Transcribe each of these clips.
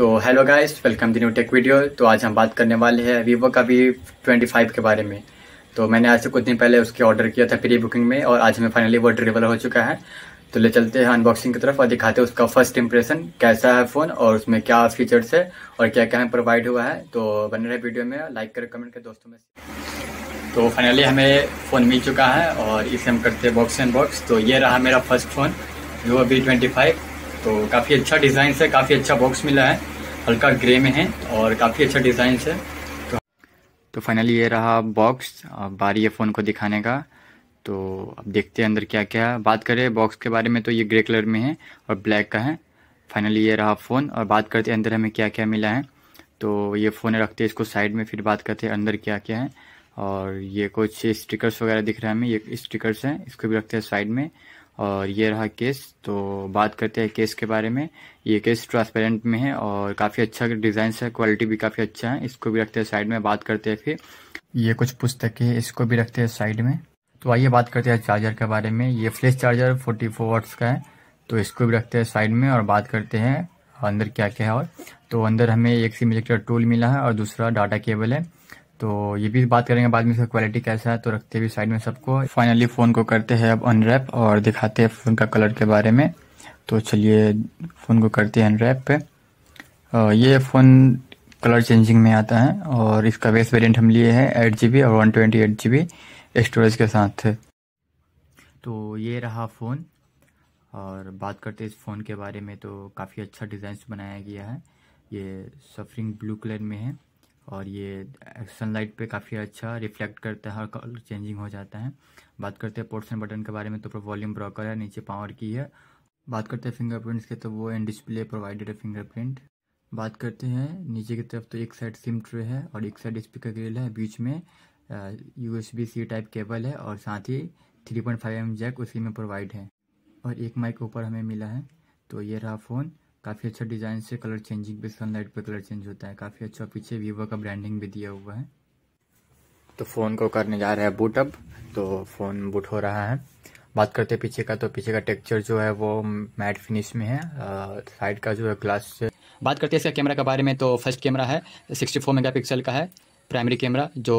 तो hello guys welcome दिन new tech video तो आज हम बात करने वाले हैं वीवो का वी ट्वेंटी फाइव के बारे में तो मैंने आज से कुछ दिन पहले उसके ऑर्डर किया था प्री बुकिंग में और आज हमें फाइनली वो डिलीवर हो चुका है तो ले चलते हैं अनबॉक्सिंग की तरफ और दिखाते हैं उसका फर्स्ट इंप्रेशन कैसा है फ़ोन और उसमें क्या फीचर्स है और क्या क्या हमें प्रोवाइड हुआ है तो बने रहे वीडियो में लाइक करें कमेंट करें दोस्तों में तो फाइनली हमें फ़ोन मिल चुका है और इसे हम करते हैं बॉक्स एंड बॉक्स तो ये रहा मेरा first phone Vivo V twenty five तो काफ़ी अच्छा डिज़ाइन से काफ़ी अच्छा बॉक्स मिला है हल्का ग्रे में है और काफ़ी अच्छा डिज़ाइन है तो, तो फाइनली ये रहा बॉक्स अब बारी है फ़ोन को दिखाने का तो अब देखते हैं अंदर क्या क्या बात करें बॉक्स के बारे में तो ये ग्रे कलर में है और ब्लैक का है फाइनली ये रहा फ़ोन और बात करते हैं अंदर हमें क्या क्या मिला है तो ये फ़ोन रखते हैं इसको साइड में फिर बात करते हैं अंदर क्या क्या है और ये कुछ स्टिकर्स वगैरह दिख रहे हैं हमें ये स्टिकर्स हैं इसको भी रखते हैं साइड में और ये रहा केस तो बात करते हैं केस के बारे में ये केस ट्रांसपेरेंट में है और काफ़ी अच्छा डिज़ाइन है क्वालिटी भी काफ़ी अच्छा है इसको भी रखते हैं साइड में बात करते हैं फिर ये कुछ पुस्तकें इसको भी रखते हैं साइड में तो आइए बात करते हैं चार्जर के बारे में ये फ्लैश चार्जर फोर्टी फोर का है तो इसको भी रखते हैं साइड में और बात करते हैं अंदर क्या क्या है और तो अंदर हमें एक सिम इलेक्टर टूल मिला है और दूसरा डाटा केबल है तो ये भी बात करेंगे बाद में इसका क्वालिटी कैसा है तो रखते भी साइड में सबको फाइनली फ़ोन को करते हैं अब अनरैप और दिखाते हैं फ़ोन का कलर के बारे में तो चलिए फ़ोन को करते हैं अनरैप पे ये फ़ोन कलर चेंजिंग में आता है और इसका वेस्ट वेरियंट हम लिए हैं एट जी और one twenty eight G storage के साथ तो ये रहा फ़ोन और बात करते इस फ़ोन के बारे में तो काफ़ी अच्छा डिज़ाइन बनाया गया है ये सफरिंग ब्लू कलर में है और ये सनलाइट पे काफ़ी अच्छा रिफ्लेक्ट करता है और कलर चेंजिंग हो जाता है बात करते हैं पोर्सन बटन के बारे में तो वॉल्यूम ब्रोकर है नीचे पावर की है बात करते हैं फिंगरप्रिंट्स के तो वो एंड डिस्प्ले प्रोवाइडेड है फिंगरप्रिंट बात करते हैं नीचे की तरफ तो एक साइड सिम ट्रे है और एक साइड स्पीकर ग्रिल है बीच में यू सी टाइप केबल है और साथ ही three point five M jack उसी में प्रोवाइड है और एक माइक ऊपर हमें मिला है तो ये रहा फ़ोन काफ़ी अच्छा डिज़ाइन से कलर चेंजिंग पे सनलाइट पे कलर चेंज होता है काफ़ी अच्छा पीछे वीवो का ब्रांडिंग भी दिया हुआ है तो फ़ोन को करने जा रहा है बूट अब तो फ़ोन बूट हो रहा है बात करते हैं पीछे का तो पीछे का टेक्सचर जो है वो मैट फिनिश में है साइड का जो है ग्लास बात करते हैं इसका कैमरा के बारे में तो फर्स्ट कैमरा है मेगा पिक्सल का है प्राइमरी कैमरा जो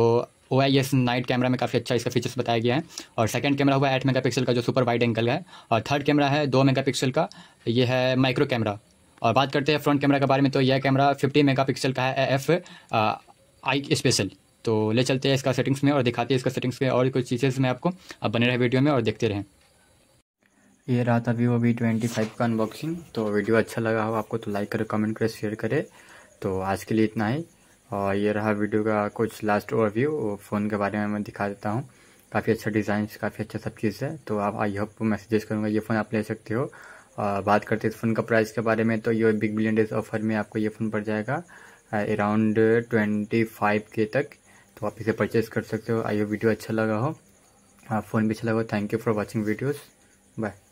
O I S night camera में काफ़ी अच्छा इसका फीचर्स बताया गया है और सेकंड कैमरा हुआ है एट मेगापिक्सल का जो सुपर वाइड एंगल है और थर्ड कैमरा है दो मेगापिक्सल का ये है माइक्रो कैमरा और बात करते हैं फ्रंट कैमरा के बारे में तो यह कैमरा 50 मेगापिक्सल का है एफ आई स्पेशल तो ले चलते हैं इसका सेटिंग्स में और दिखाते हैं इसका सेटिंग्स में और कुछ चीज़ें में आपको अब बने रहे वीडियो में और देखते रहें ये रहा था वीवो वी ट्वेंटी फाइव का अनबॉक्सिंग तो वीडियो अच्छा लगा हो आपको तो लाइक करें कमेंट करें शेयर करें तो आज के लिए इतना ही और ये रहा वीडियो का कुछ लास्ट ओवरव्यू फ़ोन के बारे में मैं दिखा देता हूँ काफ़ी अच्छा डिज़ाइन काफ़ी अच्छा सब चीज़ है तो आप आई होप मैसेजेस करूँगा ये फ़ोन आप ले सकते हो बात करते हैं इस फ़ोन का प्राइस के बारे में तो ये बिग बिलियन डेज ऑफर में आपको ये फ़ोन पड़ जाएगा अराउंड ट्वेंटी फाइव के तक तो आप इसे परचेज कर सकते हो आइए वीडियो अच्छा लगा हो फ़ोन भी अच्छा लगा हो thank you for watching videos bye